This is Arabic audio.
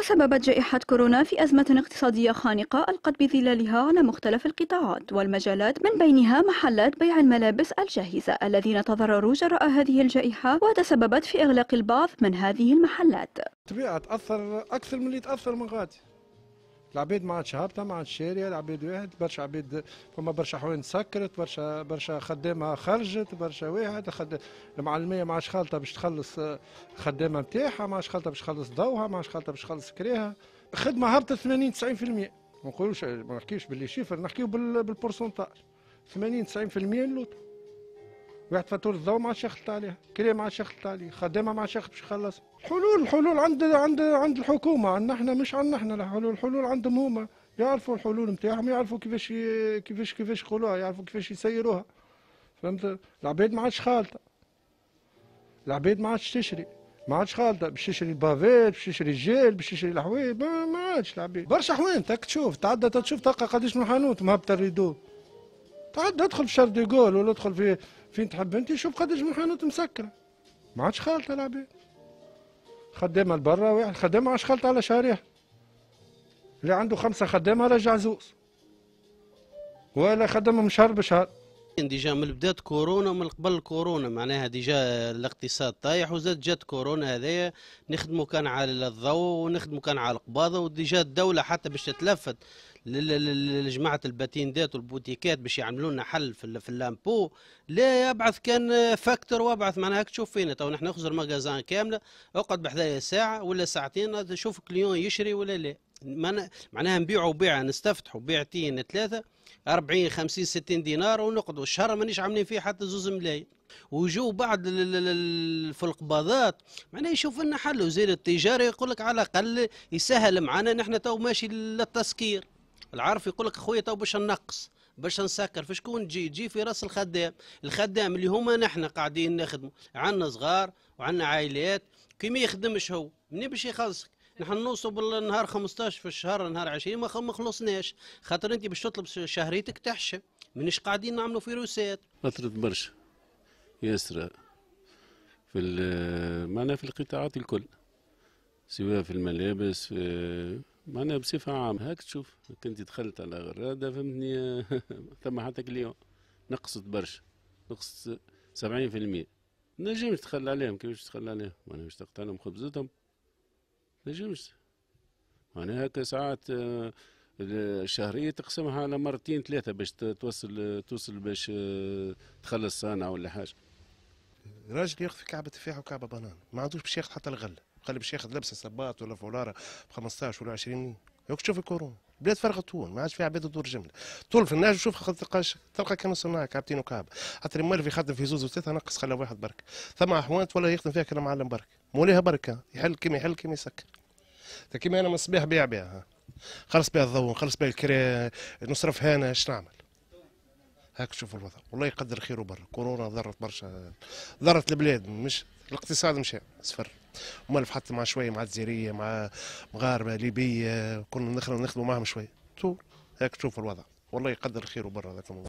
تسببت جائحة كورونا في أزمة اقتصادية خانقة ألقت بظلالها على مختلف القطاعات والمجالات من بينها محلات بيع الملابس الجاهزة الذين تضرروا جراء هذه الجائحة وتسببت في إغلاق البعض من هذه المحلات. طبيعة تأثر أكثر من اللي تأثر من غادي العباد ما عادش هابطه ما عادش شاريه العباد واحد برشا عباد فما برشا حوان سكرت برشا برشا خدامه خرجت برشا واحد خد... المعلميه ما عادش خالطه باش تخلص آه، خدامه نتاعها ما عادش خالطه باش تخلص ضوها ما عادش خالطه باش تخلص كراها خدمه هابطه 80 90% ما نقولوش ما نحكيوش باللي شيفر نحكيو بالبورسونتاج 80 90% اللوطه واحد فاتورة الضوء عادش يخلط عليها كريم ما عادش يخلط عليه خدامة عادش يخلط باش يخلص الحلول الحلول عند عند عند الحكومة عندنا احنا مش عندنا احنا الحلول الحلول عندهم هما يعرفوا الحلول نتاعهم يعرفوا كيفاش كيفاش كيفاش يقولوها يعرفوا كيفاش يسيروها فهمت العباد ما عادش خالطة العباد ما عادش تشري ما عادش خالطه باش تشري البافيت باش تشري الجيل باش تشري الحوايج ما, عادش العباد برشا حوانت تك تشوف تعدى تشوف تلقى قداش من حانوت مهبطة الريدو تعد ادخل في شارل ديغول ولا ادخل في فين تحب انت شوف قداش محانات مسكره ما عادش خالطه العباد خدامه لبرا واحد عادش خالطه على شاريها اللي عنده خمسه خدامه رجع زوز ولا خدمهم شهر بشهر ديجا من بدات كورونا من قبل كورونا معناها ديجا الاقتصاد طايح وزاد جات كورونا هذايا نخدموا كان على الضوء ونخدموا كان على القباضه وديجا الدوله حتى باش تتلفت لجماعه الباتين والبوتيكات باش يعملوا لنا حل في, في اللامبو لا يبعث كان فاكتور وابعث معناها تشوف فينا تو نحن نخزر مغازان كامله اقعد بحذايا ساعه ولا ساعتين تشوف كليون يشري ولا لا معناها نبيعوا بيعه نستفتحوا بيعتين ثلاثه 40 50 60 دينار ونقعدوا الشهر مانيش عاملين فيه حتى زوز ملايين وجو بعد في القباضات معناها يشوف لنا حل وزير التجاره يقول لك على الاقل يسهل معنا نحن تو ماشي للتسكير العرف يقول لك خويا تو باش نقص باش نسكر فشكون تجي تجي في راس الخدام الخدام اللي هما نحن قاعدين نخدموا عندنا صغار وعندنا عائلات كي ما يخدمش هو منين باش يخلصك نحن نوصلوا بالنهار 15 في الشهر نهار 20 ما خلصناش خاطر انت باش تطلب شهريتك تحشم منش قاعدين نعملوا فيروسات اثرت برشا ياسر في معنا في القطاعات الكل سواء في الملابس في معناها بصفة عامة هاك تشوف كنت دخلت على غرادة فهمتني ثم حتى اليوم نقصت برشا نقصت سبعين في المية نجمش تخلى عليهم كيفاش تخلى عليهم معناها باش تقطع لهم خبزتهم نجمش معناها هكا ساعات آه، الشهرية تقسمها على مرتين ثلاثة باش توصل توصل باش آه، تخلص صانع ولا حاجة راجل ياخذ في كعبة تفاح وكعبة بنان ما عندوش باش ياخذ حتى الغلة قال لي باش ياخذ لبسه صباط ولا فولاره ب 15 ولا 20 ياك تشوف الكورونا بلاد فرغت طول ما عادش فيها عباد دور جمله طول في النهار شوف تلقاش تلقى كانوا صناع كعبتين وكعب خاطر المالفي خدم في زوز وثلاثه نقص خلى واحد برك ثم احوانت ولا يخدم فيها كلام معلم برك موليها بركه يحل كيما يحل كيما يسكر كيما انا من الصباح بيع بيع خلص بها الضوء خلص بها الكرا نصرف هنا اش نعمل هاك تشوف الوضع والله يقدر خيره برا كورونا ضرت برشا ضرت البلاد مش الاقتصاد مشى صفر ومالف حتى مع شويه مع الجزائريه مع مغاربه ليبيه كنا نخدموا معهم شويه تو هاك تشوفوا الوضع والله يقدر الخير وبر هذاك